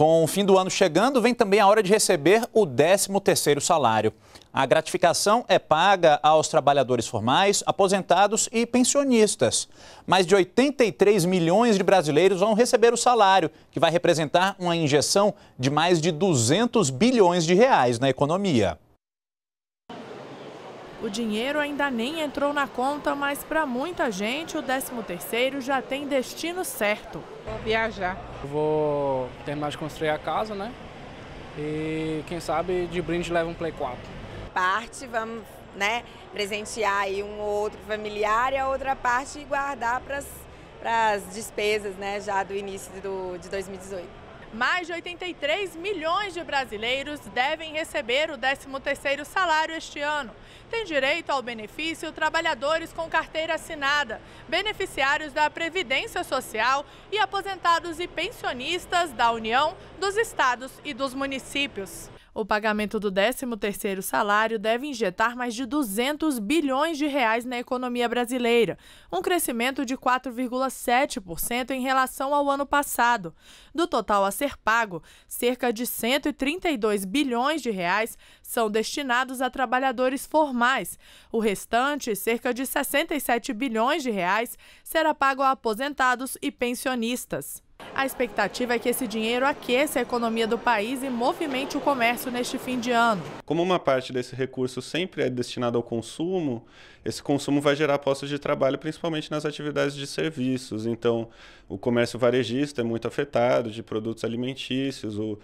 Com o fim do ano chegando, vem também a hora de receber o 13º salário. A gratificação é paga aos trabalhadores formais, aposentados e pensionistas. Mais de 83 milhões de brasileiros vão receber o salário, que vai representar uma injeção de mais de 200 bilhões de reais na economia. O dinheiro ainda nem entrou na conta, mas para muita gente o 13º já tem destino certo. Vou viajar. Vou terminar de construir a casa, né? E quem sabe de brinde leva um Play 4. Parte, vamos né, presentear aí um ou outro familiar e a outra parte guardar para as despesas né, já do início do, de 2018 mais de 83 milhões de brasileiros devem receber o 13º salário este ano. Tem direito ao benefício trabalhadores com carteira assinada, beneficiários da Previdência Social e aposentados e pensionistas da União, dos estados e dos municípios. O pagamento do 13º salário deve injetar mais de 200 bilhões de reais na economia brasileira, um crescimento de 4,7% em relação ao ano passado. Do total a ser pago, cerca de 132 bilhões de reais são destinados a trabalhadores formais. O restante, cerca de 67 bilhões de reais, será pago a aposentados e pensionistas. A expectativa é que esse dinheiro aqueça a economia do país e movimente o comércio neste fim de ano. Como uma parte desse recurso sempre é destinado ao consumo, esse consumo vai gerar postos de trabalho, principalmente nas atividades de serviços. Então, o comércio varejista é muito afetado, de produtos alimentícios, o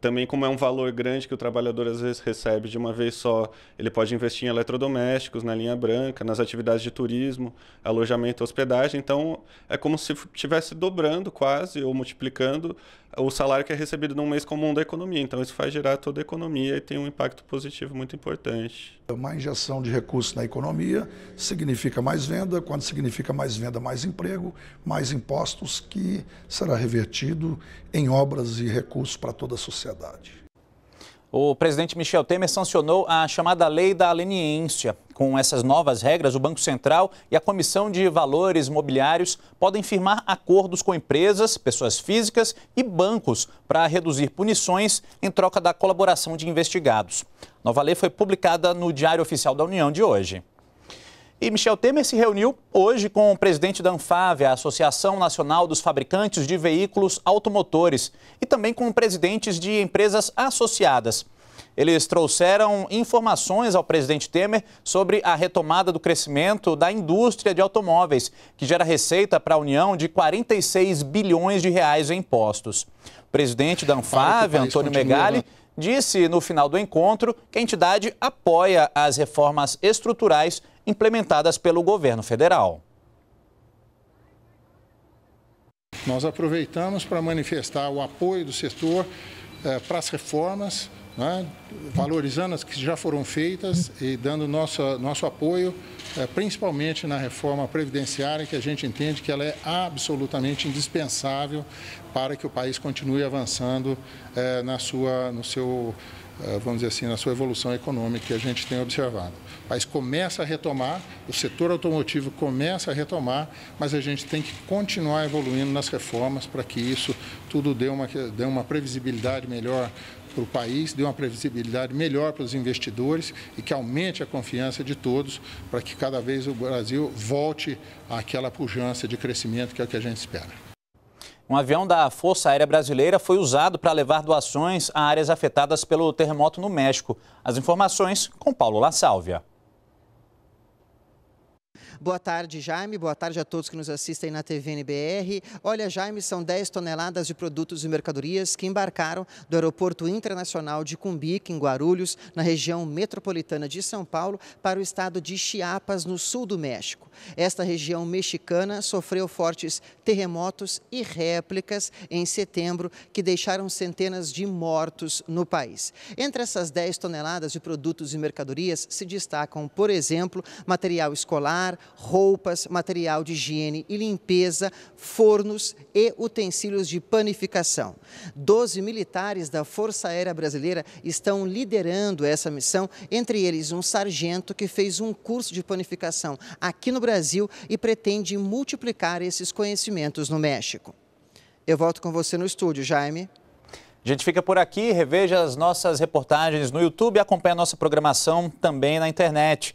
também, como é um valor grande que o trabalhador às vezes recebe de uma vez só, ele pode investir em eletrodomésticos, na linha branca, nas atividades de turismo, alojamento, hospedagem. Então, é como se estivesse dobrando quase ou multiplicando o salário que é recebido num mês comum da economia. Então, isso faz gerar toda a economia e tem um impacto positivo muito importante. Uma injeção de recursos na economia significa mais venda. Quando significa mais venda, mais emprego, mais impostos que será revertido em obras e recursos para toda a sociedade sociedade. O presidente Michel Temer sancionou a chamada lei da leniência. Com essas novas regras, o Banco Central e a Comissão de Valores Mobiliários podem firmar acordos com empresas, pessoas físicas e bancos para reduzir punições em troca da colaboração de investigados. Nova lei foi publicada no Diário Oficial da União de hoje. E Michel Temer se reuniu hoje com o presidente da Anfave, a Associação Nacional dos Fabricantes de Veículos Automotores, e também com presidentes de empresas associadas. Eles trouxeram informações ao presidente Temer sobre a retomada do crescimento da indústria de automóveis, que gera receita para a União de 46 bilhões de reais em impostos. O presidente da Anfave, Antônio Megali, né? disse no final do encontro que a entidade apoia as reformas estruturais implementadas pelo governo federal. Nós aproveitamos para manifestar o apoio do setor eh, para as reformas, né, valorizando as que já foram feitas e dando nosso, nosso apoio, eh, principalmente na reforma previdenciária, que a gente entende que ela é absolutamente indispensável para que o país continue avançando eh, na sua, no seu eh, vamos dizer assim, na sua evolução econômica que a gente tem observado. O país começa a retomar, o setor automotivo começa a retomar, mas a gente tem que continuar evoluindo nas reformas para que isso tudo dê uma, dê uma previsibilidade melhor para o país, dê uma previsibilidade melhor para os investidores e que aumente a confiança de todos para que cada vez o Brasil volte àquela pujança de crescimento que é o que a gente espera. Um avião da Força Aérea Brasileira foi usado para levar doações a áreas afetadas pelo terremoto no México. As informações com Paulo La Sálvia. Boa tarde, Jaime. Boa tarde a todos que nos assistem na TV NBR. Olha, Jaime, são 10 toneladas de produtos e mercadorias que embarcaram do Aeroporto Internacional de Cumbique, em Guarulhos, na região metropolitana de São Paulo, para o estado de Chiapas, no sul do México. Esta região mexicana sofreu fortes terremotos e réplicas em setembro, que deixaram centenas de mortos no país. Entre essas 10 toneladas de produtos e mercadorias se destacam, por exemplo, material escolar, roupas, material de higiene e limpeza, fornos e utensílios de panificação. Doze militares da Força Aérea Brasileira estão liderando essa missão, entre eles um sargento que fez um curso de panificação aqui no Brasil e pretende multiplicar esses conhecimentos no México. Eu volto com você no estúdio, Jaime. A gente fica por aqui, reveja as nossas reportagens no YouTube e acompanha a nossa programação também na internet.